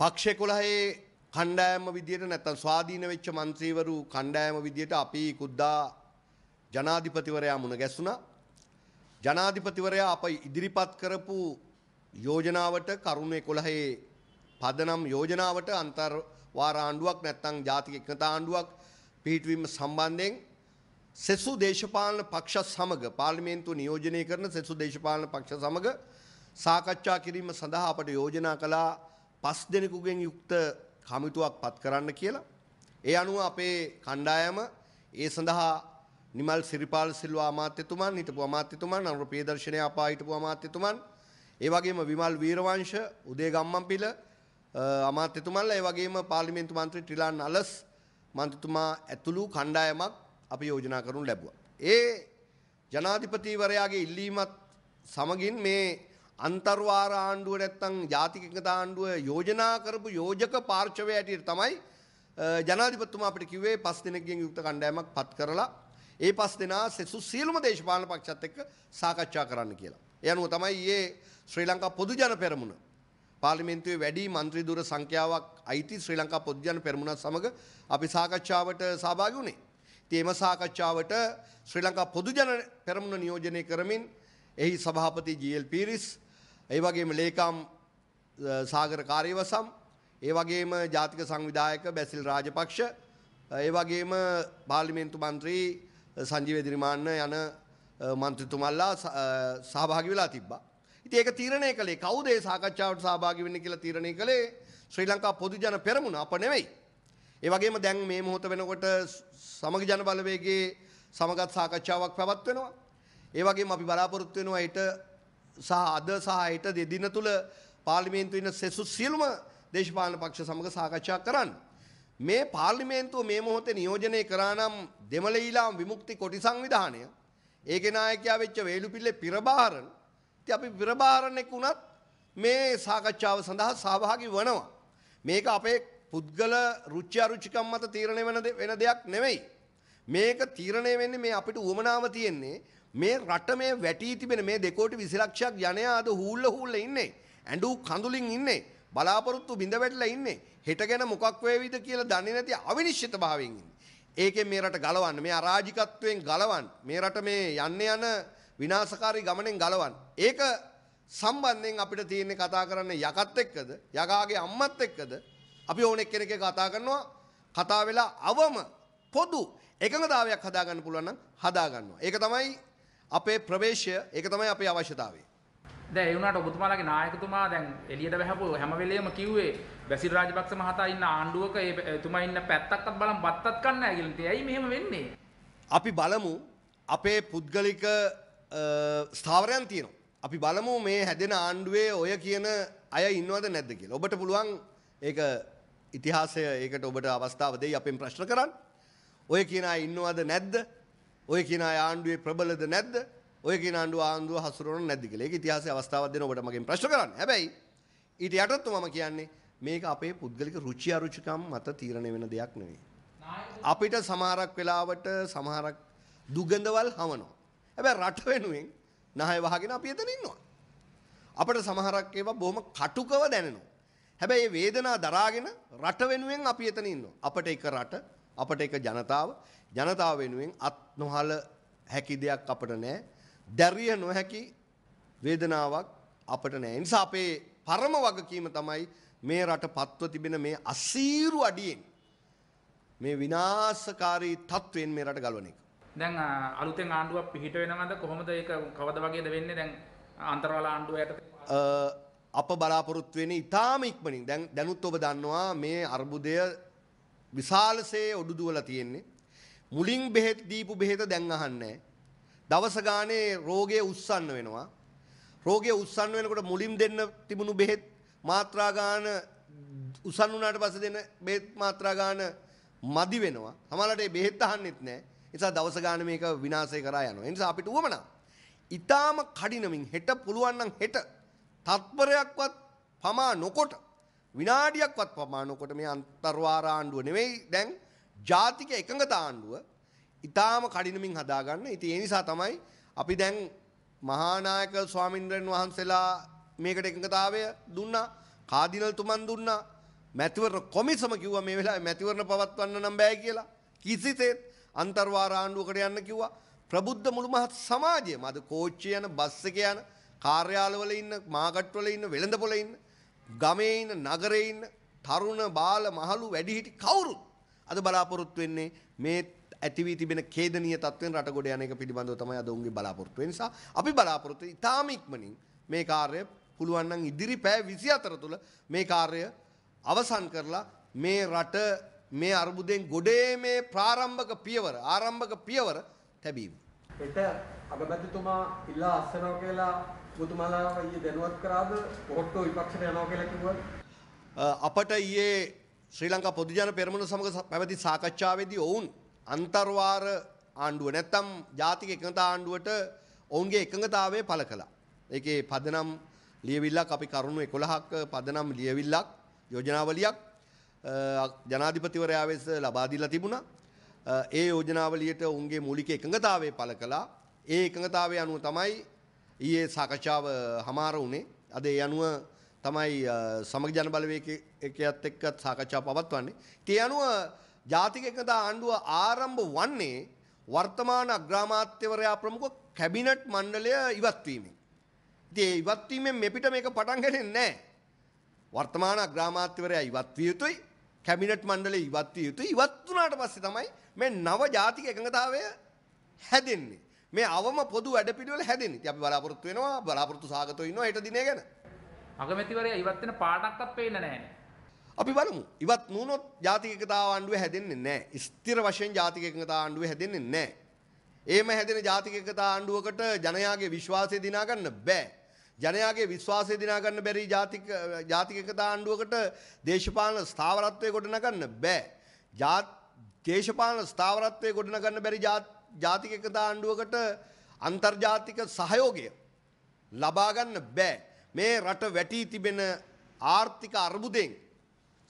පක්ෂ 11 කණ්ඩායම විදියට නැත්නම් ස්වාධීන වෙච්ච മന്ത്രിවරු කණ්ඩායම විදියට අපි කුද්දා ජනාධිපතිවරයා මුණ ගැසුණා. ජනාධිපතිවරයා අප ඉදිරිපත් කරපු යෝජනාවට කරුණ 11 පදනම් යෝජනාවට අන්තර් වාර ආණ්ඩුවක් නැත්නම් ජාතික එකතා ආණ්ඩුවක් පිහිටවීම සම්බන්ධයෙන් සෙසු දේශපාලන පක්ෂ සමග පාර්ලිමේන්තුව නියෝජනය කරන සෙසු දේශපාලන පක්ෂ සමග සාකච්ඡා කිරීම සඳහා අපට යෝජනා කළා පස් දෙනෙකුගෙන් යුක්ත කමිටුවක් පත් කරන්න කියලා. ඒ අනුව අපේ කණ්ඩායම ඒ සඳහා නිමල් සිරිපාල් සිල්වා අමාත්‍යතුමන් හිටපු අමාත්‍යතුමන් අනුර ප්‍රියදර්ශනය අපා හිටපු අමාත්‍යතුමන් ඒ වගේම විමල් වීරවංශ උදේ ගම්මන්පිල අමාත්‍යතුමන්ලා ඒ වගේම පාර්ලිමේන්තු මන්ත්‍රී ටිලාන් අලස් මන්ත්‍රතුමා ඇතුළු කණ්ඩායමක් අපි යෝජනා කරනු ලැබුවා. ඒ ජනාධිපතිවරයාගේ ඉල්ලීමත් සමගින් මේ අන්තර්වාර ආණ්ඩුව නැත්තම් ජාතික එකතා ආණ්ඩුව යෝජනා කරපු යෝජක පාර්ශවය ඇටියට තමයි ජනාධිපතිතුමා අපිට කිව්වේ පස් දිනකින් යුක්ත කණ්ඩායමක් පත් කරලා ඒ පස් දෙනා සෙසු සියලුම දේශපාලන පක්ෂත් එක්ක සාකච්ඡා කරන්න කියලා. ඒ අනුව තමයි ඊයේ ශ්‍රී ලංකා පොදු ජන පෙරමුණ පාර්ලිමේන්තුවේ වැඩි മന്ത്രി දුර සංඛ්‍යාවක් අයිති ශ්‍රී ලංකා පොදු ජන පෙරමුණත් සමග අපි සාකච්ඡාවට සහභාගී වුණේ. ඉතින් එම සාකච්ඡාවට ශ්‍රී ලංකා පොදු ජන පෙරමුණ නියෝජනය කරමින් එහි සභාපති ජී.එල්. පීරිස් ඒ වගේම ලේකම් සාගර කාර්යවසම් ඒ වගේම ජාතික සංවිධායක බැසිල් රාජපක්ෂ ඒ වගේම පාර්ලිමේන්තු මන්ත්‍රී සංජීව දිරිමාන්න යන මන්ත්‍රීතුමල්ලා සහභාගි වෙලා තිබ්බා. ඉතින් ඒක තීරණය කළේ කවුද ඒ සාකච්ඡාවට සහභාගි වෙන්නේ කියලා තීරණය කළේ ශ්‍රී ලංකා පොදු ජන පෙරමුණ අප නෙවෙයි. ඒ වගේම දැන් මේ මොහොත වෙනකොට සමග ජන බලවේගයේ සමගත් සාකච්ඡාවක් පැවැත්වෙනවා. ඒ වගේම අපි බලාපොරොත්තු වෙනවා ඊට සහ අද සහ ඊට දෙදින තුල පාර්ලිමේන්තුවේ ඉන්න සෙසු සියලුම දේශපාලන පක්ෂ සමග සාකච්ඡා කරන්න. මේ පාර්ලිමේන්තුව මේ මොහොතේ නියෝජනය කරා නම් දෙමළ ඊලාම් විමුක්ති කොටි සංවිධානය ඒකේ නායකයා වෙච්ච වේලුපිල්ලේ පිරබාරන් ඉතින් අපි පිරබාරන් එක්ක උනත් මේ සාකච්ඡාව සඳහා සහභාගී වෙනවා. මේක අපේ පුද්ගල රුචි අරුචිකම් මත තීරණය වෙන වෙන දෙයක් නෙවෙයි. මේක තීරණය වෙන්නේ මේ අපිට උවමනාව තියෙන්නේ මේ රට මේ වැටී තිබෙන මේ දෙකෝටි විසි ලක්ෂයක් ජනයා අද හූල්ල හූල්ල ඉන්නේ ඇඩු කඳුලින් ඉන්නේ බලාපොරොත්තු බිඳ වැටලා ඉන්නේ හෙට ගැන මොකක් වේවිද කියලා දන්නේ නැති අවිනිශ්චිත භාවයෙන් ඉන්නේ. ඒකෙන් මේ රට ගලවන්න මේ අරාජිකත්වයෙන් ගලවන්න මේ රට මේ යන්න යන විනාශකාරී ගමනෙන් ගලවන්න. ඒක සම්බන්ධයෙන් අපිට තියෙන්නේ කතා කරන්න යකත් එක්කද යකාගේ අම්මත් එක්කද අපි ඕන එක්කෙනෙක් කතා කරනවා කතා වෙලා අවම පොදු එකඟතාවයක් හදාගන්න පුළුවන් නම් හදාගන්නවා. ඒක තමයි අපේ ප්‍රවේශය ඒක තමයි අපේ අවශ්‍යතාවය. දැන් ඒ වුණාට ඔබතුමාලගේ නායකතුමා දැන් එළියට වැහපු හැම වෙලෙම කිව්වේ බැසිල් රාජපක්ෂ මහතා ඉන්න ආණ්ඩුවක එතුමා ඉන්න පැත්තක්වත් බලන් බත්තත් කන්නේ නැහැ කියලා. ඉතින් ඇයි මෙහෙම වෙන්නේ? අපි බලමු අපේ පුද්ගලික ස්ථාවරයන් තියෙනවා. අපි බලමු මේ හැදෙන ආණ්ඩුවේ ඔය කියන අය ඉන්නවද නැද්ද කියලා. ඔබට පුළුවන් ඒක ඉතිහාසය ඒකට ඔබට අවස්ථාව දෙයි අපෙන් ප්‍රශ්න කරන්න. ඔය කියන අය ඉන්නවද නැද්ද? ඔය කියන ආණ්ඩුවේ ප්‍රබලද නැද්ද? ඔය කියන ආණ්ඩුව ආණ්ඩුව හසුරවන්න නැද්ද කියලා. ඒක ඉතිහාසයේ අවස්ථාවක් දෙන ඔබට මගෙන් ප්‍රශ්න කරන්න. හැබැයි ඊට යටත් මම කියන්නේ මේක අපේ පුද්ගලික රුචි අරුචිකම් මත තීරණය වෙන දෙයක් නෙවෙයි. අපිට සමහරක් වෙලාවට සමහරක් දුගඳවල් හවනවා. හැබැයි රට වෙනුවෙන් නහය වහගෙන අපි එතන ඉන්නවා. අපිට සමහරක් ඒවා බොහොම කටුකව දැනෙනවා. හැබැයි මේ වේදනා දරාගෙන රට වෙනුවෙන් අපි එතන ඉන්නවා. අපට එක රට, අපට එක ජනතාව, ජනතාව වෙනුවෙන් අත් නොහල හැකි දෙයක් අපට නැහැ. දැරිය නොහැකි වේදනාවක් අපට නැහැ. නිසා අපේ පරම වගකීම තමයි මේ රට පත්ව තිබෙන මේ අසීරු අඩියෙන් මේ විනාශකාරී තත්ත්වයෙන් මේ රට ගලවන එක. දැන් අලුතෙන් ආණ්ඩුවක් පිහිට වෙනවද කොහොමද ඒක කවද වගේද වෙන්නේ දැන් අන්තර්වල ආණ්ඩුව යටතේ? අප බලාපොරොත්තු වෙන්නේ ඊටාම ඉක්මනින්. දැන් දැනුත් ඔබ දන්නවා මේ අර්බුදය විශාලසේ ඔඩු දුවලා තියෙන්නේ. මුලින් බෙහෙත් දීපු බෙහෙත දැන් අහන්නේ දවස ගානේ රෝගය උස්සන්න වෙනවා. රෝගය උස්සන්න වෙනකොට මුලින් දෙන්න තිබුණු බෙහෙත් මාත්‍රා ගාන උසන් වුණාට පස්සේ දෙන බෙහෙත් මාත්‍රා ගාන මදි වෙනවා. සමහරවිට මේ බෙහෙත් අහන්නෙත් නැහැ. ඒ නිසා දවස ගාන මේක විනාශය කරා යනවා. ඒ නිසා අපිට උවමනා. ඊටාම කඩිනමින් හෙට පුළුවන් නම් හෙට තත්පරයක්වත් පමා නොකොට විනාඩියක්වත් පමා නොකොට මේ අන්තර්වාර ආණ්ඩුව නෙවෙයි දැන් ජාතික එකඟ තාණ්ඩුව ඉතාම කඩිනමින් හදාගන්න. ඉතින් ඒ නිසා තමයි අපි දැන් මහානායක ස්වාමින්ද්‍රයන් වහන්සේලා මේකට එකඟතාවය දුන්නා. කාදිනල් තුමන් දුන්නා. මැතිවරණ කොමිසම කිව්වා මේ වෙලාවේ මැතිවරණ පවත්වන්න නම් බෑ කියලා. කිසිසේත් අන්තර්වාර ආණ්ඩුවකට යන්න කිව්වා. ප්‍රබුද්ධ මුළුමහත් සමාජයම අද කෝච්චි යන බස් එක යන කාර්යාලවල ඉන්න මාකට් වල ඉන්න වෙළඳපොළ ඉන්න ගමේ ඉන්න නගරේ ඉන්න තරුණ බාල මහලු වැඩිහිටි කවුරුත් අද බලාපොරොත්තු වෙන්නේ මේ ඇති වී තිබෙන ඛේදනීය තත්වෙන් රට ගොඩ යන එක පිළිබඳව තමයි අද උන්ගේ බලාපොරොත්තු. ඒ නිසා අපි බලාපොරොත්තු ඉතාම ඉක්මනින් මේ කාර්යය පුළුවන් නම් ඉදිරි පැය 24 තුල මේ කාර්යය අවසන් කරලා මේ රට මේ අර්බුදයෙන් ගොඩේ මේ ප්‍රාරම්භක පියවර ආරම්භක පියවර තැබීම. එත අගමැතිතුමා ඉල්ලා අස්සනවා කියලා මුතුමලාව ඊයේ දැනුවත් කරාද ඔට්ටෝ විපක්ෂයට යනවා කියලා කිව්වද? අපට ඊයේ ශ්‍රී ලංකා පොදුජන පෙරමුණ සමග පැවති සාකච්ඡාවේදී ඔවුන් අන්තර්වාර ආණ්ඩුව නැත්තම් ජාතික එකඟතා ආණ්ඩුවට ඔවුන්ගේ එකඟතාවය පළ කළා. ඒකේ පදනම් ලියවිල්ලක් අපි කරුණු 11ක පදනම් ලියවිල්ලක් යෝජනාවලියක් ජනාධිපතිවරයා වෙත ලබා දීලා තිබුණා. ඒ යෝජනාවලියට ඔවුන්ගේ මූලික එකඟතාවය පළ කළා. ඒ එකඟතාවය අනුව තමයි ඊයේ සාකච්ඡාව හමාර වුණේ. අද ඒ අනුව තමයි සමග ජනබලවේකයත් එක්කත් සාකච්ඡා පවත්වන්නේ. ඒ අනුව ජාතික එකදා ආණ්ඩුව ආරම්භ වන්නේ වර්තමාන අග්‍රාමාත්‍යවරයා ප්‍රමුඛ කැබිනට් මණ්ඩලය ඉවත් වීමෙන්. ඉතින් ඒ ඉවත් වීමෙන් මෙපිට මේක පටන් ගන්නේ නැහැ. වර්තමාන අග්‍රාමාත්‍යවරයා ඉවත් විය යුතුයි. කැබිනට් මණ්ඩලය ඉවත් විය යුතුයි. ඉවත් වුණාට පස්සේ තමයි මේ නව ජාතික එකඟතාවය හැදෙන්නේ. මේ අවම පොදු වැඩපිළිවෙල හැදෙන්නේ. ඉතින් අපි බලාපොරොත්තු වෙනවා බලාපොරොත්තු සාගතව ඉන්නවා හෙට දිනේ ගැන. අගමැතිවරයා ඉවත් වෙන පාඩක්වත් පේන්නේ නැහැ. අපි බලමු. ඉවත් නුනොත් ජාතික එකතාව ආණ්ඩුව හැදෙන්නේ නැහැ. ස්ථිර වශයෙන් ජාතික එකතාව ආණ්ඩුව හැදෙන්නේ නැහැ. එහෙම හැදෙන ජාතික එකතා ආණ්ඩුවකට ජනයාගේ විශ්වාසය දිනා ගන්න බෑ. ජනයාගේ විශ්වාසය දිනා ගන්න බැරි ජාතික ජාතික එකතා ආණ්ඩුවකට දේශපාලන ස්ථාවරත්වය ගොඩනගන්න බෑ. දේශපාලන ස්ථාවරත්වය ගොඩනගන්න බැරි ජාතික එකතා ආණ්ඩුවකට අන්තර්ජාතික සහයෝගය ලබා ගන්න බෑ. මේ රට වැටී තිබෙන ආර්ථික අර්බුදයෙන්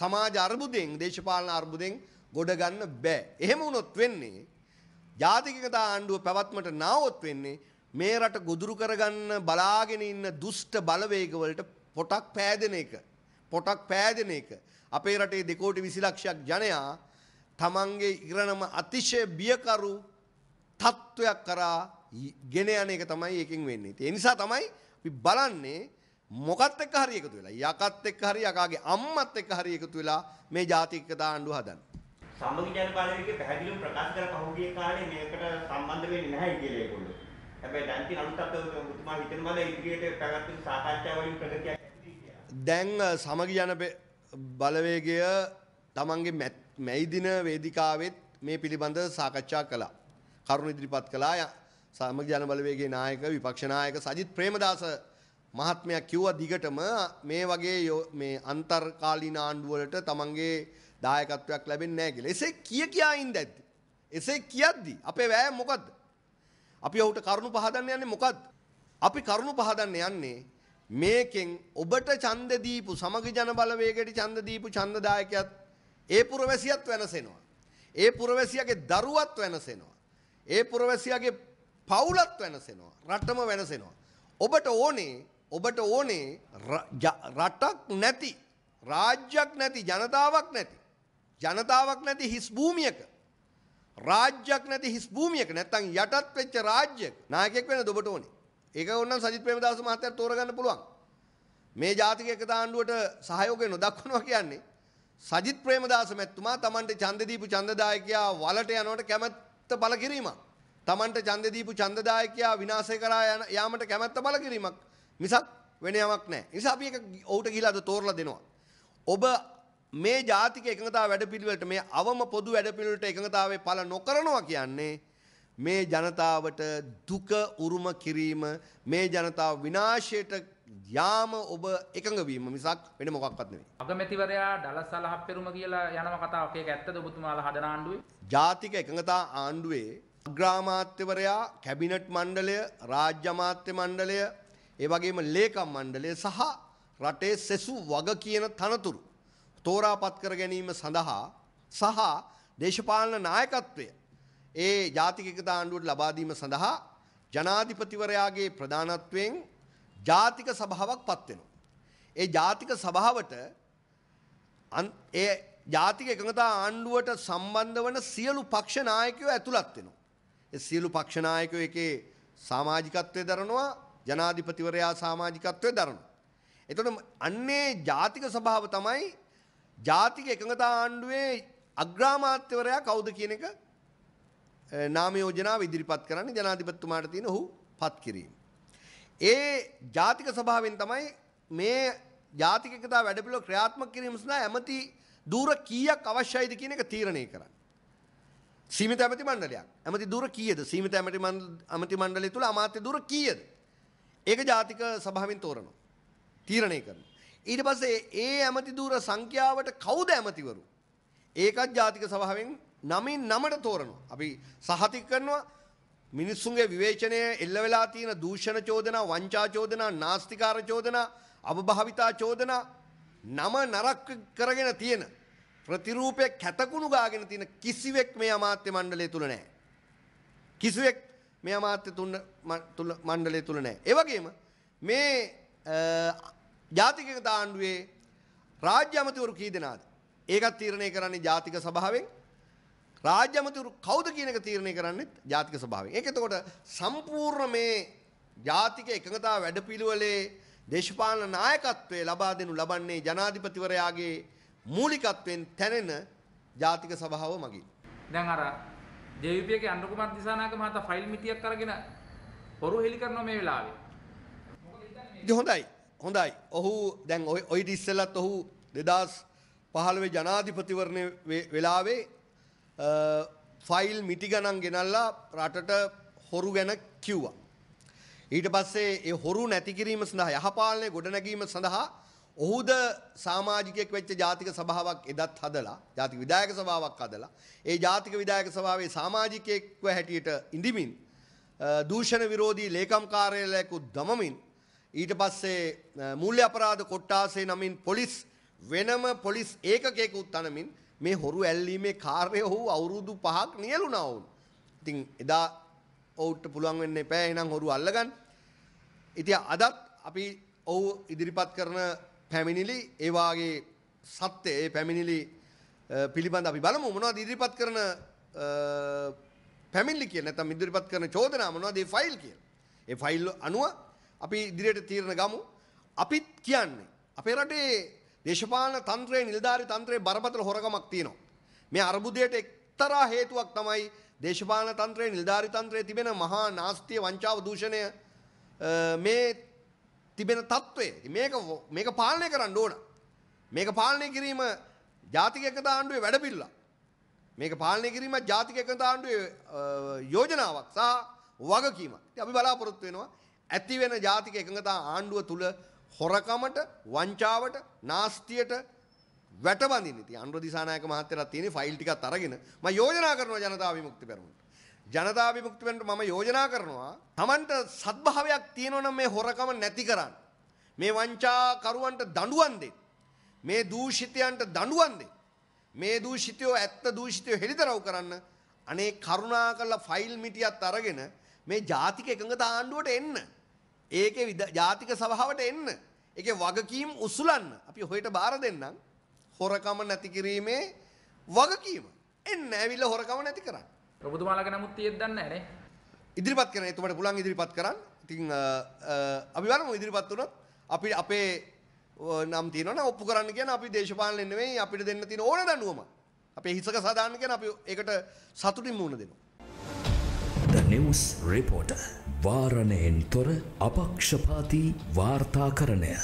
සමාජ අර්බුදයෙන් දේශපාලන අර්බුදයෙන් ගොඩ ගන්න බෑ. එහෙම වුණොත් වෙන්නේ ජාතිකතා ආණ්ඩුව පැවැත්මට නාවොත් වෙන්නේ මේ රට ගොදුරු කරගන්න බලාගෙන ඉන්න දුෂ්ට බලවේගවලට පොටක් පෑදෙන එක. පොටක් පෑදෙන එක. අපේ රටේ දෙකෝටි 20 ලක්ෂයක් ජනයා තමන්ගේ ඉරණම අතිශය බියකරු තත්ත්වයක් කරා ගෙන යන එක තමයි ඒකෙන් වෙන්නේ. ඒ නිසා තමයි අපි බලන්නේ මොකත් එක්ක හරි එකතු වෙලා යකත් එක්ක හරි යකාගේ අම්මත් එක්ක හරි එකතු වෙලා මේ ජාතික දාණ්ඩුව හදන්න. සම්මුති ජන පාලනයේ පැහැදිලිව ප්‍රකාශ කර පහුගිය කාලේ මේකට සම්බන්ධ වෙන්නේ නැහැ කියලා ඒගොල්ලෝ. හැබැයි දැන් තියෙන අලුත් අත්දැකීම් මුතුමා හිතන බල ඉදිරියට පැවැත්වෙන සාකච්ඡා වලින් ප්‍රගතියක් දැන් සමගි ජන බලවේගය තමන්ගේ මැයි දින වේදිකාවෙත් මේ පිළිබඳ සාකච්ඡා කළා. කරුණ ඉදිරිපත් කළා සමගි ජන බලවේගයේ නායක විපක්ෂ නායක සජිත් ප්‍රේමදාස මහත්මයා කිව්වා දිගටම මේ වගේ මේ අන්තර්කාලීන ආණ්ඩුව වලට තමන්ගේ දායකත්වයක් ලැබෙන්නේ නැහැ කියලා. එසේ කිය කියා ඉඳද්දි. එසේ කියද්දි අපේ වැය මොකද්ද? අපි ඔහුට කරුණු පහදන්න යන්නේ මොකද්ද? අපි කරුණු පහදන්න යන්නේ මේකෙන් ඔබට ඡන්ද දීපු සමග ජන බලවේගයට ඡන්ද දීපු ඡන්දදායකයත් ඒ පුරවැසියත් වෙනසෙනවා. ඒ පුරවැසියාගේ දරුවත් වෙනසෙනවා. ඒ පුරවැසියාගේ පවුලත් වෙනසෙනවා. රටම වෙනසෙනවා. ඔබට ඕනේ ඔබට ඕනේ රටක් නැති රාජ්‍යයක් නැති ජනතාවක් නැති ජනතාවක් නැති හිස් භූමියක රාජ්‍යයක් නැති හිස් භූමියක නැත්තම් යටත් වෙච්ච රාජ්‍යයක නායකයෙක් වෙන්න ඔබට ඕනේ. ඒක ඕනනම් සජිත් ප්‍රේමදාස මහත්තයාට තෝරගන්න පුළුවන්. මේ ජාතික එකතා ආණ්ඩුවට සහයෝගය නොදක්වනවා කියන්නේ සජිත් ප්‍රේමදාස මැතිතුමා Tamante ඡන්ද දීපු ඡන්දදායකයා වලට යනවට කැමැත්ත බල කිරීමක්. Tamante ඡන්ද දීපු ඡන්දදායකයා විනාශය කරා යාමට කැමැත්ත බල කිරීමක්. මිසක් වෙන යමක් නැහැ. ඒ නිසා අපි ඒක ඔහුට ගිහිලා අද තෝරලා දෙනවා. ඔබ මේ ජාතික එකඟතාව වැඩපිළිවෙලට මේ අවම පොදු වැඩපිළිවෙලට එකඟතාවයේ පළ නොකරනවා කියන්නේ මේ ජනතාවට දුක උරුම කිරීම මේ ජනතාව විනාශයට යාම ඔබ එකඟ වීම මිසක් වෙන මොකක්වත් නෙවෙයි. අගමැතිවරයා ඩලස් අලහප්පෙරුම කියලා යනම කතාවක් ඒක ඇත්තද ඔබතුමාලා හදන ආණ්ඩුවේ? ජාතික එකඟතා ආණ්ඩුවේ අග්‍රාමාත්‍යවරයා කැබිනට් මණ්ඩලය රාජ්‍ය අමාත්‍ය මණ්ඩලය ඒ වගේම ලේකම් මණ්ඩලය සහ රටේ සෙසු වග කියන තනතුරු තෝරාපත් කර ගැනීම සඳහා සහ දේශපාලන නායකත්වය ඒ ජාතික එකතා ආණ්ඩුවට ලබා දීම සඳහා ජනාධිපතිවරයාගේ ප්‍රධානත්වයෙන් ජාතික සභාවක් පත් වෙනවා. ඒ ජාතික සභාවට ඒ ජාතික එකඟතා ආණ්ඩුවට සම්බන්ධ වන සියලු පක්ෂ නායකයෝ ඇතුළත් වෙනවා. ඒ සියලු පක්ෂ නායකයෝ එකේ සමාජිකත්වයේ දරනවා ජනාධිපතිවරයා සමාජිකත්වය දරනවා. එතකොට අන්නේ ජාතික සභාව තමයි ජාතික එකඟතා ආණ්ඩුවේ අග්‍රාමාත්‍යවරයා කවුද කියන එක නාම යෝජනාව ඉදිරිපත් කරන්නේ ජනාධිපතිතුමාට තියෙන ඔහු පත් කිරීම. ඒ ජාතික සභාවෙන් තමයි මේ ජාතික එකතා වැඩපිළිවෙල ක්‍රියාත්මක කිරීම සඳහා ඇමති දූර කීයක් අවශ්‍යයිද කියන එක තීරණය කරන්න. සීමිත ඇමති මණ්ඩලයක්. ඇමති දූර කීයද? සීමිත ඇමති මණ්ඩලය තුල අමාත්‍ය දූර කීයද? ඒක ජාතික සභාවෙන් තෝරනවා. තීරණය කරනවා. ඊට පස්සේ ඒ ඇමති ධූර සංඛ්‍යාවට කවුද ඇමතිවරු? ඒකත් ජාතික සභාවෙන් නමින් නමට තෝරනවා. අපි සහතික කරනවා මිනිස්සුන්ගේ විවේචනය එල්ල වෙලා තියෙන දූෂණ චෝදනා, වංචා චෝදනා, නාස්තිකාර චෝදනා, අපභාවිතා චෝදනා නම නරක කරගෙන තියෙන ප්‍රතිරූපයක් කැතකුණු ගාගෙන තියෙන කිසිවෙක් මේ අමාත්‍ය මණ්ඩලය තුල නැහැ. කිසිවෙක් මේ අමාත්‍ය තුන්න තුල මණ්ඩලය තුල නැහැ. ඒ වගේම මේ ජාතික තාණ්ඩුවේ රාජ්‍ය අමතිවරු කී දෙනාද? ඒකත් තීරණය කරන්නේ ජාතික සභාවෙන්. රාජ්‍ය අමතිවරු කවුද කියන එක තීරණය කරන්නේත් ජාතික සභාවෙන්. ඒක එතකොට සම්පූර්ණ මේ ජාතික එකඟතාව වැඩපිළිවෙලේ දේශපාලන නායකත්වයේ ලබා දෙනු ලබන්නේ ජනාධිපතිවරයාගේ මූලිකත්වයෙන් තැනෙන ජාතික සභාව මගින්. දැන් අර ජේවිපියගේ අනුර කුමාර දිසානායක මහතා ෆයිල් මිටියක් අරගෙන හොරු හෙලි කරනවා මේ වෙලාවේ. හොඳයි. හොඳයි. ඔහු දැන් ওই ওই ඉස්සෙල්ලත් ඔහු 2015 ජනාධිපතිවරණ වෙලාවේ ෆයිල් මිටි ගණන් ගෙනල්ලා රටට හොරු ගැන කිව්වා. ඊට පස්සේ ඒ හොරු නැති කිරීම සඳහා යහපාලනය ගොඩනැගීම සඳහා ඔහුද සාමාජිකයෙක් වෙච්ච ජාතික සභාවක් එදත් හදලා ජාතික විධායක සභාවක් හදලා ඒ ජාතික විධායක සභාවේ සමාජිකයෙක්ව හැටියට ඉඳිමින් දූෂණ විරෝධී ලේකම් කාර්යාලයක් දමමින් ඊට පස්සේ මූල්‍ය අපරාධ කොට්ටාසේ නමින් පොලිස් වෙනම පොලිස් ඒකකයක උත්තනමින් මේ හොරු ඇල්ලීමේ කාර්යය ඔහු අවුරුදු පහක් නියලුණා වුන්. ඉතින් එදා ඔවුන්ට පුළුවන් වෙන්නේ නැහැ එහෙනම් හොරු අල්ලගන්න. ඉතින් අදත් අපි ඔහු ඉදිරිපත් කරන පැමිණිලි ඒවාගේ සත්‍යය ඒ පැමිණිලි පිළිබඳ අපි බලමු මොනවද ඉදිරිපත් කරන පැමිණිලි කියලා නැත්නම් ඉදිරිපත් කරන චෝදනා මොනවද ඒ ෆයිල් කියලා. ඒ ෆයිල් අනුව අපි ඉදිරියට තීරණ ගමු. අපිත් කියන්නේ අපේ රටේ දේශපාලන තන්ත්‍රයේ නිලධාරි තන්ත්‍රයේ බරපතල හොරකමක් තියෙනවා. මේ අර්බුදයට එක්තරා හේතුවක් තමයි දේශපාලන තන්ත්‍රයේ නිලධාරි තන්ත්‍රයේ තිබෙන මහා නාස්තිය වංචාව දූෂණය මේ තිබෙන තත්ත්වය මේක මේක පාලනය කරන්න ඕන මේක පාලනය කිරීම ජාතික එකතා ආණ්ඩුවේ වැඩපිළිවෙල මේක පාලනය කිරීම ජාතික එකතා ආණ්ඩුවේ යෝජනාවක් සහ වගකීමක් ඉතින් අපි බලාපොරොත්තු වෙනවා ඇති වෙන ජාතික එකඟතා ආණ්ඩුව තුල හොරකමට වංචාවට නාස්තියට වැටබඳින්න ඉතින් අනුර දිසානායක මහත්තයලා තියෙන ෆයිල් ටිකක් අරගෙන මම යෝජනා කරනවා ජනතා විමුක්ති පෙරමුණ ජනතා විමුක්ති වෙන්න මම යෝජනා කරනවා Tamanට සත්භාවයක් තියෙනවනම් මේ හොරකම නැති කරන්න. මේ වංචාකරුවන්ට දඬුවම් දෙන්න. මේ දූෂිතයන්ට දඬුවම් දෙන්න. මේ දූෂිතයෝ ඇත්ත දූෂිතයෝ හෙළිදරව් කරන්න. අනේ කරුණා කරලා ෆයිල් මිටියත් අරගෙන මේ ජාතික එකඟතා ආණ්ඩුවට එන්න. ඒකේ ජාතික සභාවට එන්න. ඒකේ වගකීම් උසුලන්න. අපි හොයට බාර දෙන්නම්. හොරකම නැති කිරීමේ වගකීම. එන්න ඇවිල්ලා හොරකම නැති කරන්න. ඔබතුමාලා ගැන නමුත් තියෙද්දන්නේ නැහැ නේ. ඉදිරිපත් කරන එතුමට පුළුවන් ඉදිරිපත් කරන්න. ඉතින් අපි බලමු ඉදිරිපත් වුණොත් අපි අපේ නම් තියෙනවනම් ඔප්පු කරන්න කියන අපි දේශපාලනේ නෙමෙයි අපිට දෙන්න තියෙන ඕන දඬුවම. අපේ හිසක සාදාන්න කියන අපි ඒකට සතුටින් මුණ දෙනවා. The News Reporter වාරණයෙන් තොර අපක්ෂපාතී වාර්තාකරණය